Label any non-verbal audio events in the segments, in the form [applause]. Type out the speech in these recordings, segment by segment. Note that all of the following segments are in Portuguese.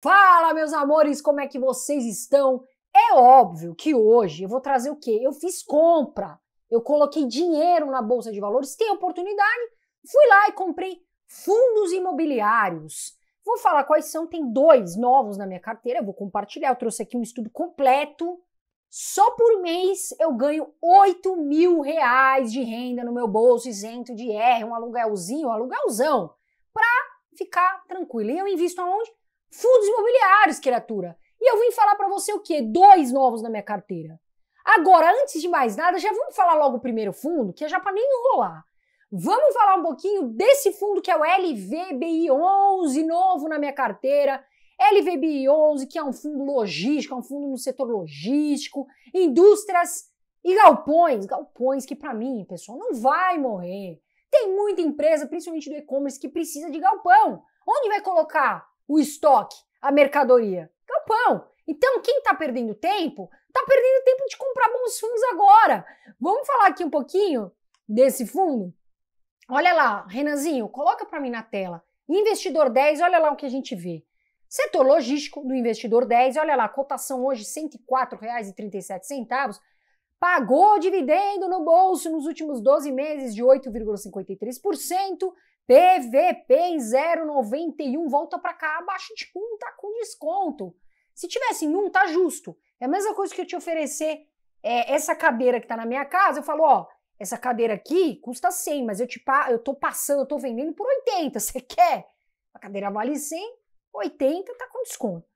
Fala, meus amores, como é que vocês estão? É óbvio que hoje eu vou trazer o quê? Eu fiz compra, eu coloquei dinheiro na bolsa de valores, tem oportunidade, fui lá e comprei fundos imobiliários. Vou falar quais são, tem dois novos na minha carteira, eu vou compartilhar. Eu trouxe aqui um estudo completo. Só por mês eu ganho 8 mil reais de renda no meu bolso, isento de R, um aluguelzinho, um aluguelzão, para ficar tranquilo. E eu invisto aonde? Fundos imobiliários, criatura. E eu vim falar para você o quê? Dois novos na minha carteira. Agora, antes de mais nada, já vamos falar logo o primeiro fundo, que é já para nem enrolar. Vamos falar um pouquinho desse fundo que é o LVBI11, novo na minha carteira. LVBI11, que é um fundo logístico, é um fundo no setor logístico, indústrias e galpões. Galpões que, para mim, pessoal, não vai morrer. Tem muita empresa, principalmente do e-commerce, que precisa de galpão. Onde vai colocar? o estoque, a mercadoria? pão. Então, quem está perdendo tempo, está perdendo tempo de comprar bons fundos agora. Vamos falar aqui um pouquinho desse fundo? Olha lá, Renanzinho, coloca para mim na tela. Investidor 10, olha lá o que a gente vê. Setor logístico do investidor 10, olha lá, cotação hoje R$ 104,37. Pagou dividendo no bolso nos últimos 12 meses de 8,53%, PVP em 0,91, volta para cá abaixo de tipo, 1, um, tá com desconto. Se tivesse em 1, um, tá justo. É a mesma coisa que eu te oferecer é, essa cadeira que tá na minha casa, eu falo, ó, essa cadeira aqui custa 100, mas eu, te pa eu tô passando, eu tô vendendo por 80, [laughs] você quer? A cadeira vale 100, 80 tá com desconto.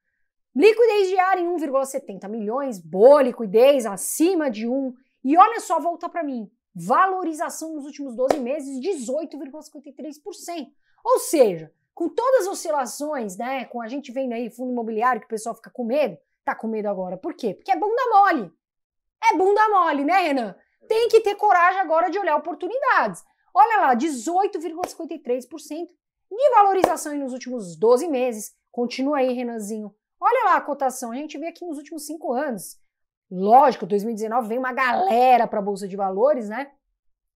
Liquidez diária em 1,70 milhões, boa liquidez acima de 1. E olha só, volta para mim. Valorização nos últimos 12 meses, 18,53%. Ou seja, com todas as oscilações, né? Com a gente vendo aí fundo imobiliário que o pessoal fica com medo, tá com medo agora. Por quê? Porque é bunda mole. É bunda mole, né, Renan? Tem que ter coragem agora de olhar oportunidades. Olha lá, 18,53% de valorização nos últimos 12 meses. Continua aí, Renanzinho. Olha lá a cotação, a gente vê aqui nos últimos 5 anos. Lógico, 2019 vem uma galera para a bolsa de valores, né?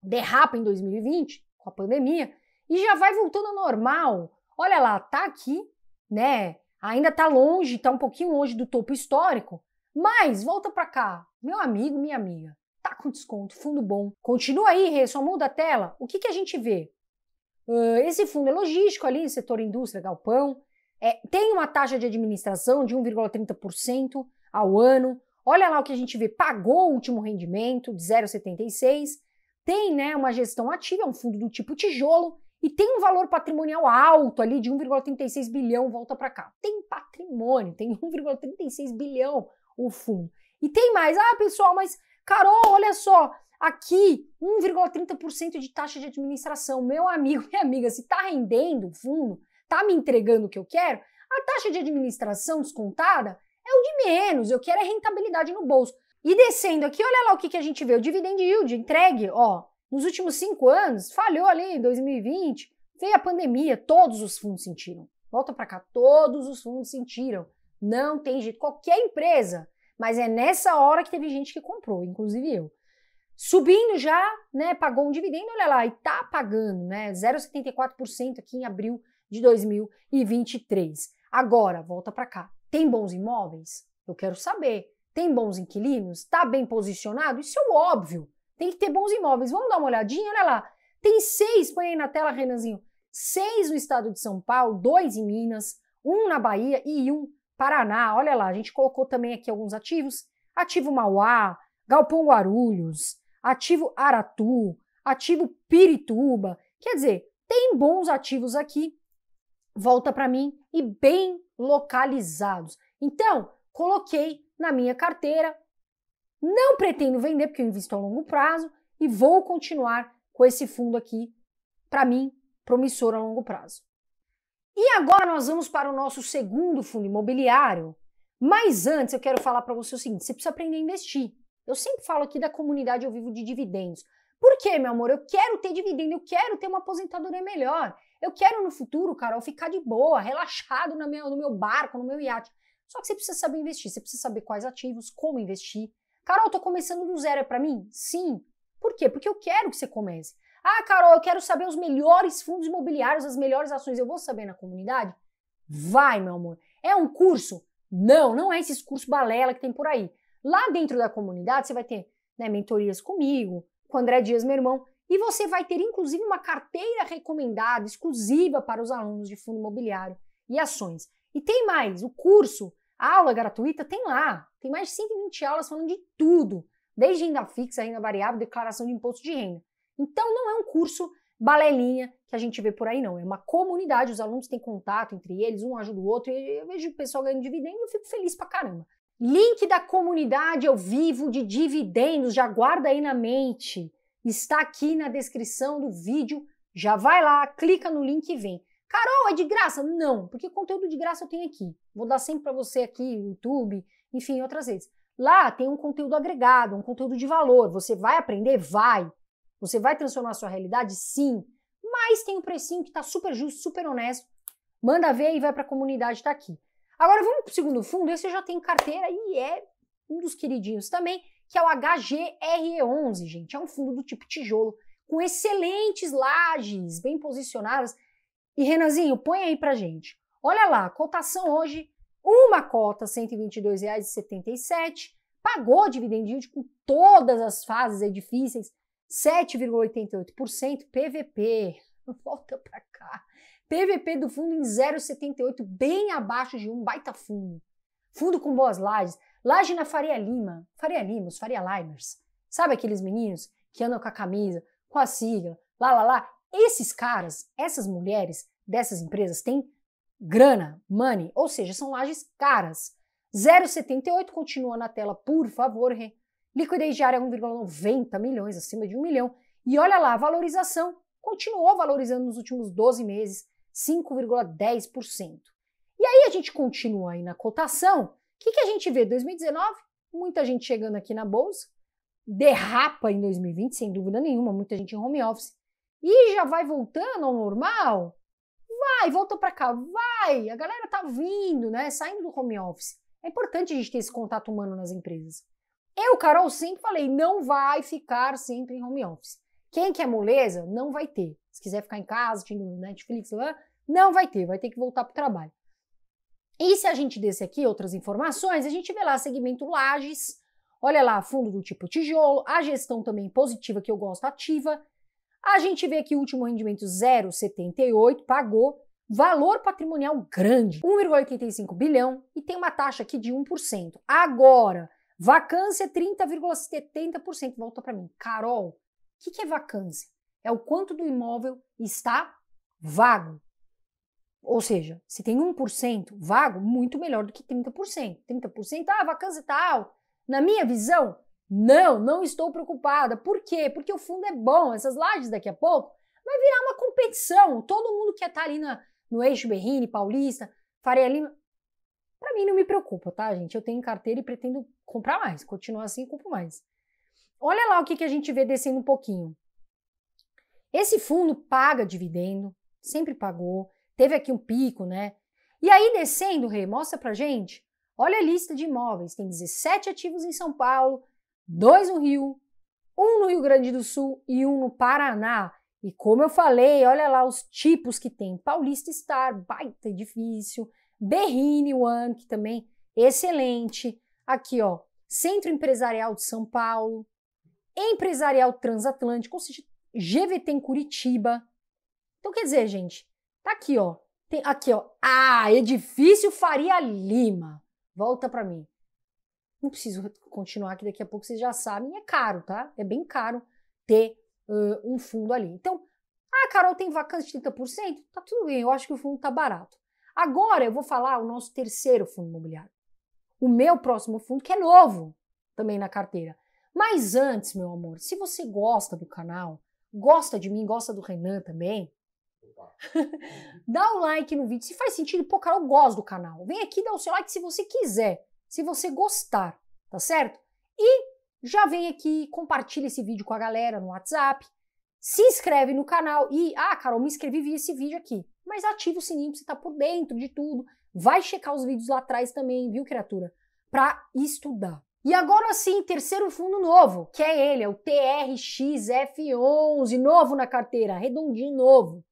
Derrapa em 2020 com a pandemia e já vai voltando ao normal. Olha lá, tá aqui, né? Ainda tá longe, tá um pouquinho longe do topo histórico, mas volta para cá, meu amigo, minha amiga. Tá com desconto, fundo bom. Continua aí, Rê, só muda a tela. O que, que a gente vê? Uh, esse fundo é logístico ali, setor indústria, galpão. É, tem uma taxa de administração de 1,30% ao ano, Olha lá o que a gente vê, pagou o último rendimento de 0,76, tem né, uma gestão ativa, é um fundo do tipo tijolo e tem um valor patrimonial alto ali de 1,36 bilhão, volta para cá. Tem patrimônio, tem 1,36 [laughs] bilhão o fundo. E tem mais, ah pessoal, mas Carol, olha só, aqui 1,30% de taxa de administração. Meu amigo, minha amiga, se está rendendo o fundo, está me entregando o que eu quero, a taxa de administração descontada é o de menos, eu quero a é rentabilidade no bolso. E descendo aqui, olha lá o que, que a gente vê, o dividend yield entregue, ó, nos últimos cinco anos, falhou ali em 2020, veio a pandemia, todos os fundos sentiram. Volta para cá, todos os fundos sentiram. Não tem jeito, qualquer empresa, mas é nessa hora que teve gente que comprou, inclusive eu. Subindo já, né, pagou um dividendo, olha lá, e tá pagando, né, 0,74% aqui em abril de 2023. Agora, volta para cá. Tem bons imóveis? Eu quero saber. Tem bons inquilinos? Está bem posicionado? Isso é óbvio. Tem que ter bons imóveis. Vamos dar uma olhadinha? Olha lá. Tem seis, põe aí na tela, Renanzinho. Seis no estado de São Paulo, dois em Minas, um na Bahia e um Paraná. Olha lá, a gente colocou também aqui alguns ativos. Ativo Mauá, Galpão Guarulhos, ativo Aratu, ativo Pirituba. Quer dizer, tem bons ativos aqui. Volta para mim e bem localizados. Então, coloquei na minha carteira, não pretendo vender porque eu invisto a longo prazo e vou continuar com esse fundo aqui, para mim, promissor a longo prazo. E agora nós vamos para o nosso segundo fundo imobiliário. Mas antes eu quero falar para você o seguinte: você precisa aprender a investir. Eu sempre falo aqui da comunidade Eu Vivo de Dividendos. Por quê, meu amor? Eu quero ter dividendo, eu quero ter uma aposentadoria melhor. Eu quero no futuro, Carol, ficar de boa, relaxado no meu, no meu barco, no meu iate. Só que você precisa saber investir, você precisa saber quais ativos, como investir. Carol, estou começando do zero, é para mim? Sim. Por quê? Porque eu quero que você comece. Ah, Carol, eu quero saber os melhores fundos imobiliários, as melhores ações. Eu vou saber na comunidade? Vai, meu amor. É um curso? Não, não é esses cursos balela que tem por aí. Lá dentro da comunidade, você vai ter né, mentorias comigo, com o André Dias, meu irmão. E você vai ter, inclusive, uma carteira recomendada exclusiva para os alunos de fundo imobiliário e ações. E tem mais, o curso, a aula gratuita, tem lá. Tem mais de 120 aulas falando de tudo, desde renda fixa, renda variável, declaração de imposto de renda. Então, não é um curso balelinha que a gente vê por aí, não. É uma comunidade, os alunos têm contato entre eles, um ajuda o outro, e eu vejo o pessoal ganhando dividendo e eu fico feliz pra caramba. Link da comunidade ao vivo de dividendos, já guarda aí na mente está aqui na descrição do vídeo. Já vai lá, clica no link e vem. Carol, é de graça? Não, porque conteúdo de graça eu tenho aqui. Vou dar sempre para você aqui, YouTube, enfim, outras vezes Lá tem um conteúdo agregado, um conteúdo de valor. Você vai aprender? Vai. Você vai transformar a sua realidade? Sim. Mas tem um precinho que está super justo, super honesto. Manda ver e vai para a comunidade, está aqui. Agora vamos para o segundo fundo. Esse eu já tenho carteira e é um dos queridinhos também que é o HGRE11, gente. É um fundo do tipo tijolo, com excelentes lajes, bem posicionadas. E Renanzinho, põe aí pra gente. Olha lá, cotação hoje, uma cota R$ 122,77, pagou dividendo yield com todas as fases aí difíceis, 7,88%, PVP, [laughs] volta pra cá. PVP do fundo em 0,78, bem abaixo de um baita fundo. Fundo com boas lajes. Laje na Faria Lima, Faria Lima, os Faria Limers. Sabe aqueles meninos que andam com a camisa, com a sigla, lá, lá, lá? Esses caras, essas mulheres dessas empresas têm grana, money, ou seja, são lajes caras. 0,78 continua na tela, por favor. Liquidez diária 1,90 milhões, acima de 1 milhão. E olha lá, a valorização continuou valorizando nos últimos 12 meses, 5,10%. E aí a gente continua aí na cotação que, que a gente vê? 2019, muita gente chegando aqui na bolsa, derrapa em 2020, sem dúvida nenhuma, muita gente em home office. E já vai voltando ao normal? Vai, volta para cá, vai. A galera tá vindo, né? Saindo do home office. É importante a gente ter esse contato humano nas empresas. Eu, Carol, sempre falei, não vai ficar sempre em home office. Quem quer é moleza, não vai ter. Se quiser ficar em casa, assistindo Netflix, não vai ter, vai ter que voltar para o trabalho. E se a gente desse aqui outras informações, a gente vê lá segmento lajes, olha lá fundo do tipo tijolo, a gestão também positiva que eu gosto ativa. A gente vê que o último rendimento 0,78 pagou valor patrimonial grande, 1,85 bilhão e tem uma taxa aqui de 1%. Agora, vacância 30,70%. Volta para mim, Carol. O que, que é vacância? É o quanto do imóvel está vago. Ou seja, se tem 1% vago, muito melhor do que 30%. 30%, ah, vacância tal. Na minha visão, não, não estou preocupada. Por quê? Porque o fundo é bom. Essas lajes daqui a pouco vai virar uma competição. Todo mundo quer estar ali na, no eixo Berrini, Paulista, Faria Lima. Para mim não me preocupa, tá, gente? Eu tenho carteira e pretendo comprar mais. Continuar assim, compro mais. Olha lá o que, que a gente vê descendo um pouquinho. Esse fundo paga dividendo, sempre pagou teve aqui um pico, né? E aí descendo, Rei, mostra pra gente. Olha a lista de imóveis. Tem 17 ativos em São Paulo, dois no Rio, um no Rio Grande do Sul e um no Paraná. E como eu falei, olha lá os tipos que tem. Paulista Star, baita edifício. Berrini One, que também excelente. Aqui, ó, Centro Empresarial de São Paulo. Empresarial Transatlântico, ou seja, GVT em Curitiba. Então, quer dizer, gente, Tá aqui, ó. Tem aqui, ó. Ah, edifício Faria Lima. Volta para mim. Não preciso continuar, que daqui a pouco vocês já sabem, é caro, tá? É bem caro ter uh, um fundo ali. Então, ah, Carol, tem vacância de 30%? Tá tudo bem, eu acho que o fundo tá barato. Agora eu vou falar o nosso terceiro fundo imobiliário. O meu próximo fundo, que é novo também na carteira. Mas antes, meu amor, se você gosta do canal, gosta de mim, gosta do Renan também, Tá. [laughs] dá o like no vídeo se faz sentido. Pô, cara, eu gosto do canal. Vem aqui, dá o seu like se você quiser, se você gostar, tá certo? E já vem aqui, compartilha esse vídeo com a galera no WhatsApp, se inscreve no canal e, ah, Carol, me inscrevi vi esse vídeo aqui. Mas ativa o sininho pra você estar tá por dentro de tudo. Vai checar os vídeos lá atrás também, viu, criatura? Pra estudar. E agora sim, terceiro fundo novo, que é ele, é o TRXF11, novo na carteira, redondinho novo.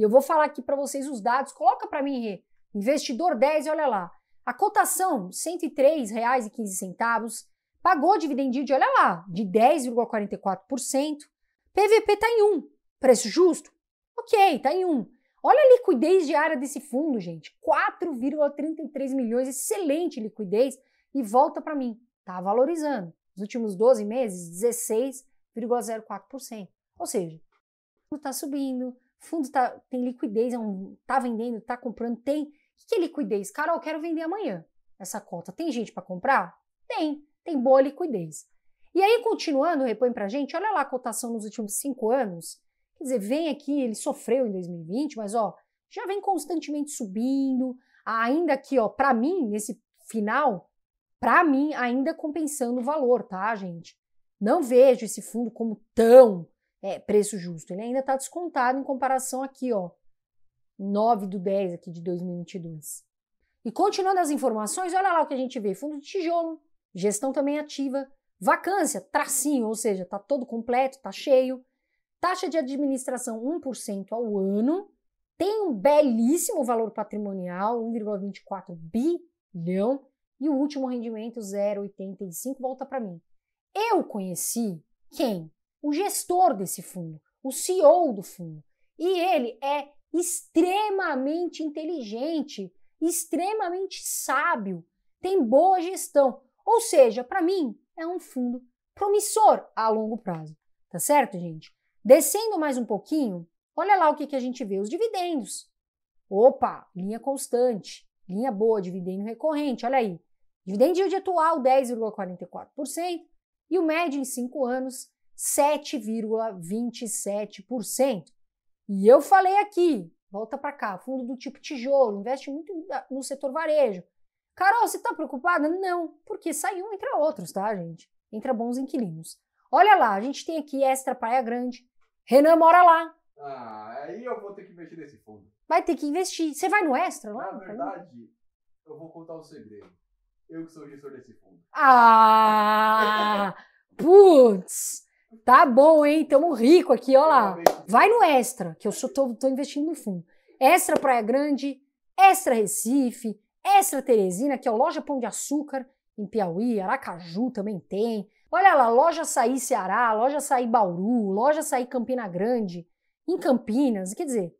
E eu vou falar aqui para vocês os dados. Coloca para mim, Rê. Investidor 10, olha lá. A cotação, R$ 103,15. Pagou dividendo, olha lá, de 10,44%. PVP está em 1. Preço justo? Ok, está em 1. Olha a liquidez diária desse fundo, gente. 4,33 milhões, excelente liquidez. E volta para mim, está valorizando. Nos últimos 12 meses, 16,04%. Ou seja, está subindo, fundo tá, tem liquidez, é um, tá vendendo, tá comprando, tem. O que é liquidez? Carol, eu quero vender amanhã essa cota. Tem gente para comprar? Tem, tem boa liquidez. E aí, continuando, repõe para gente, olha lá a cotação nos últimos cinco anos. Quer dizer, vem aqui, ele sofreu em 2020, mas ó, já vem constantemente subindo, ainda aqui, ó, para mim, nesse final, para mim, ainda compensando o valor, tá, gente? Não vejo esse fundo como tão é, preço justo. Ele ainda está descontado em comparação aqui, ó, 9 do 10 aqui de 2022. E continuando as informações, olha lá o que a gente vê: fundo de tijolo, gestão também ativa, vacância, tracinho, ou seja, está todo completo, está cheio, taxa de administração 1% ao ano, tem um belíssimo valor patrimonial, 1,24 bilhão, e o último rendimento 0,85 volta para mim. Eu conheci quem? o gestor desse fundo, o CEO do fundo. E ele é extremamente inteligente, extremamente sábio, tem boa gestão. Ou seja, para mim, é um fundo promissor a longo prazo. Tá certo, gente? Descendo mais um pouquinho, olha lá o que, que a gente vê: os dividendos. Opa, linha constante, linha boa, dividendo recorrente, olha aí. Dividendo de atual 10,44% e o médio em 5 anos 7,27%. E eu falei aqui, volta para cá, fundo do tipo tijolo, investe muito no setor varejo. Carol, você está preocupada? Não, porque sai um, outros, tá, gente? Entra bons inquilinos. Olha lá, a gente tem aqui Extra Praia Grande. Renan mora lá. Ah, aí eu vou ter que investir nesse fundo. Vai ter que investir. Você vai no Extra lá? Na verdade, eu vou contar um segredo. Eu que sou gestor desse fundo. Ah! [laughs] putz! Tá bom, hein? Tamo rico aqui, ó lá. Vai no extra, que eu sou tô, tô investindo no fundo. Extra Praia Grande, Extra Recife, Extra Teresina, que é o Loja Pão de Açúcar, em Piauí, Aracaju também tem. Olha lá, Loja sair Ceará, Loja sair Bauru, Loja sair Campina Grande, em Campinas, quer dizer,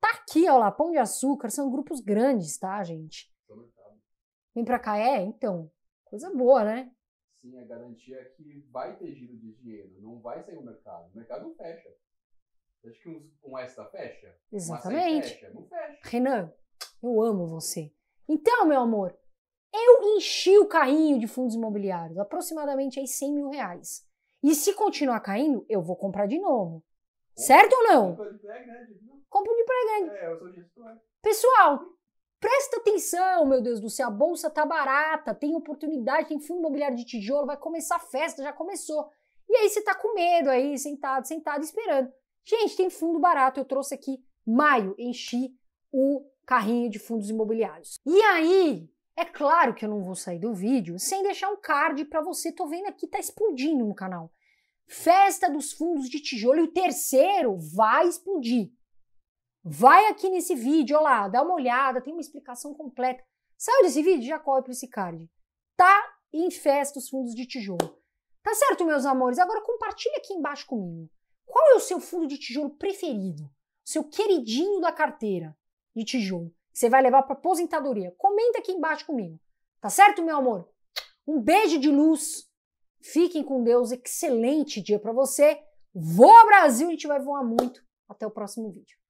tá aqui, ó lá, Pão de Açúcar, são grupos grandes, tá, gente? Tá Vem pra cá, é? Então, coisa boa, né? sim a garantia é que vai ter giro de dinheiro, não vai sair o mercado. O mercado não fecha. Acho que um, um extra fecha. Exatamente. Fecha, não fecha. Renan, eu amo você. Então, meu amor, eu enchi o carrinho de fundos imobiliários, aproximadamente aí 100 mil reais. E se continuar caindo, eu vou comprar de novo. Certo ou não? Compra de pré grande. Compre de pré grande. É, eu sou gestor. Pessoal, Presta atenção, meu Deus do céu, a bolsa tá barata, tem oportunidade, tem fundo imobiliário de tijolo, vai começar a festa, já começou. E aí você tá com medo aí, sentado, sentado, esperando. Gente, tem fundo barato, eu trouxe aqui maio, enchi o carrinho de fundos imobiliários. E aí, é claro que eu não vou sair do vídeo sem deixar um card para você, tô vendo aqui, tá explodindo no canal. Festa dos fundos de tijolo e o terceiro vai explodir. Vai aqui nesse vídeo, olha lá, dá uma olhada, tem uma explicação completa. Saiu desse vídeo, já corre esse card. Tá em festa os fundos de tijolo. Tá certo, meus amores? Agora compartilha aqui embaixo comigo. Qual é o seu fundo de tijolo preferido? O seu queridinho da carteira de tijolo que você vai levar para aposentadoria? Comenta aqui embaixo comigo. Tá certo, meu amor? Um beijo de luz. Fiquem com Deus. Excelente dia para você. Voa Brasil, a gente vai voar muito. Até o próximo vídeo.